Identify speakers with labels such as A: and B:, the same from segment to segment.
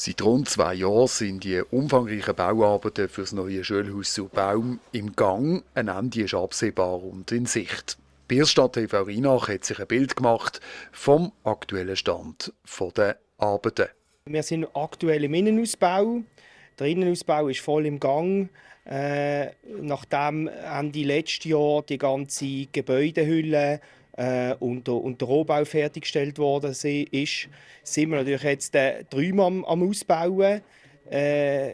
A: Seit rund zwei Jahren sind die umfangreichen Bauarbeiten für das neue Schulhaus zu Baum im Gang. Ein Ende ist absehbar und in Sicht. Bierstadt TV Rheinach hat sich ein Bild gemacht vom aktuellen Stand der Arbeiten.
B: Wir sind aktuell im Innenausbau. Der Innenausbau ist voll im Gang. Äh, nachdem Ende letzten Jahr die ganze Gebäudehülle äh, und, der, und der Rohbau fertiggestellt worden ist, sind wir natürlich jetzt äh, den Träum am, am Ausbauen. Äh,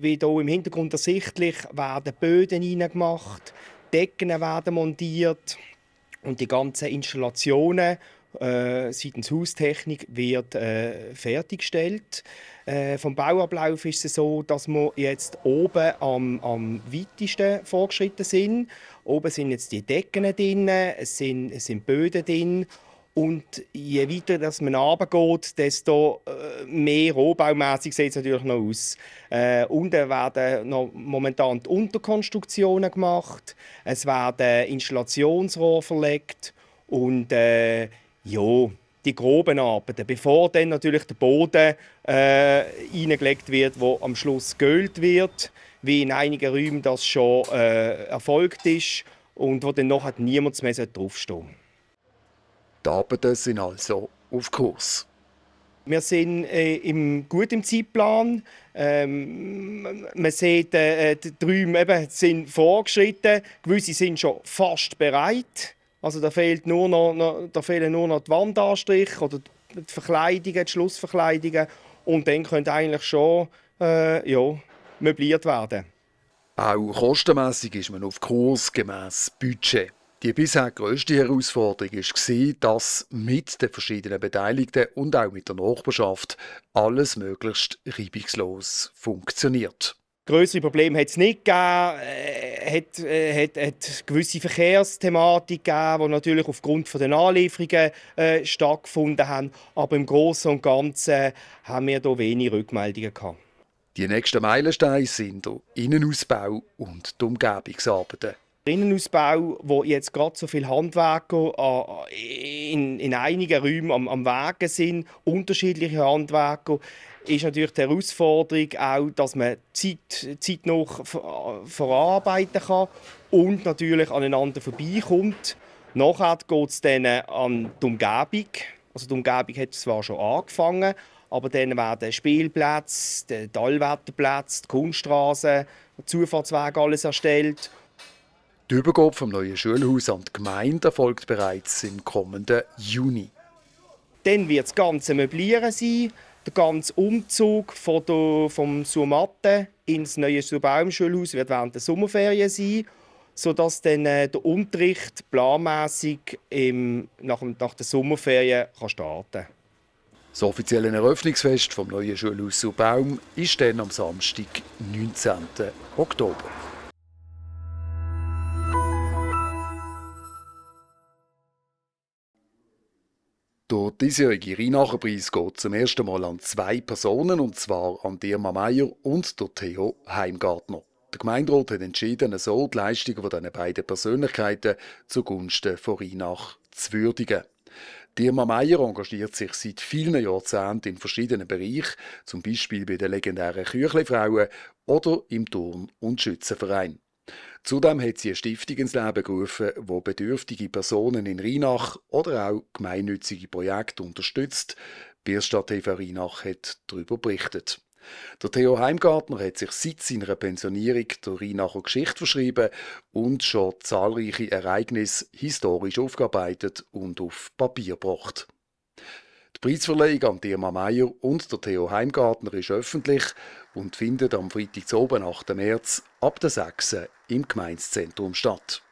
B: wie hier im Hintergrund ersichtlich werden Böden hineingemacht, Decken werden montiert und die ganzen Installationen äh, seitens Haustechnik wird äh, fertiggestellt. Äh, vom Bauablauf ist es so, dass wir jetzt oben am, am weitesten vorgeschritten sind. Oben sind jetzt die Decken drin, es sind, es sind Böden drin. Und je weiter dass man runtergeht, desto äh, mehr rohbaumässig sieht es natürlich noch aus. Äh, unten werden noch momentan die Unterkonstruktionen gemacht, es werden Installationsrohre verlegt und äh, ja, die groben Arbeiten, bevor dann natürlich der Boden äh, reingelegt wird, wo am Schluss geölt wird, wie in einigen Räumen das schon äh, erfolgt ist und wo dann noch niemand mehr draufstehen
A: Die Arbeiten sind also auf Kurs.
B: Wir sind äh, im, gut im Zeitplan. Ähm, man sieht, äh, die Räume sind vorgeschritten, gewisse sind schon fast bereit. Also da, fehlt nur noch, da fehlen nur noch die Wandanstriche oder die Verkleidungen, die Schlussverkleidungen. Und dann könnte eigentlich schon äh, ja, möbliert werden.
A: Auch kostenmässig ist man auf Kurs gemäss Budget. Die bisher grösste Herausforderung war, dass mit den verschiedenen Beteiligten und auch mit der Nachbarschaft alles möglichst reibungslos funktioniert
B: größere Probleme hat es nicht gegeben. Es äh, hat, äh, hat, gewisse Verkehrsthematik gegeben, die natürlich aufgrund der Anlieferungen äh, stattgefunden haben. Aber im Großen und Ganzen haben wir hier wenig Rückmeldungen gehabt. Die nächsten Meilensteine sind der Innenausbau und die Umgebungsarbeiten. Innenausbau, wo jetzt gerade so viele Handwerker äh, in, in einigen Räumen am, am Wagen sind, unterschiedliche Handwerker, ist natürlich die Herausforderung auch, dass man Zeit, Zeit noch äh, verarbeiten kann und natürlich aneinander vorbeikommt. Nachher geht es dann an die Umgebung. Also die Umgebung hat zwar schon angefangen, aber dann werden Spielplätze, die Allwetterplätze, die Kunststraßen, Zufahrtswege alles erstellt.
A: Die Übergabe vom neuen Schulhaus an die Gemeinde erfolgt bereits im kommenden Juni. Dann wird das ganze Möblieren sein, der ganze
B: Umzug von der, vom Sumatte ins neue Schulbaumschulhaus wird während der Sommerferien sein, sodass dann äh, der Unterricht planmäßig im, nach, nach der Sommerferien kann
A: starten kann. Das offizielle Eröffnungsfest vom neuen Schulhaus Baum ist dann am Samstag, 19. Oktober. Der diesjährige Rheinacher-Preis geht zum ersten Mal an zwei Personen, und zwar an Dirma Meier und der Theo Heimgartner. Der Gemeinderat hat entschieden, so die Leistung von diesen beiden Persönlichkeiten zugunsten von Rheinach zu würdigen. Dirma Meier engagiert sich seit vielen Jahrzehnten in verschiedenen Bereichen, zum Beispiel bei den legendären Küchlefrauen oder im Turn- und Schützenverein. Zudem hat sie eine Stiftung ins Leben gerufen, die bedürftige Personen in Rheinach oder auch gemeinnützige Projekte unterstützt. Bierstadt TV Rheinach hat darüber berichtet. Der Theo Heimgartner hat sich seit seiner Pensionierung der Rheinacher Geschichte verschrieben und schon zahlreiche Ereignisse historisch aufgearbeitet und auf Papier gebracht. Die Preisverleihung an Dirma Meier und der Theo Heimgartner ist öffentlich und findet am Freitag, 8. März ab der 6. im Gemeindezentrum statt.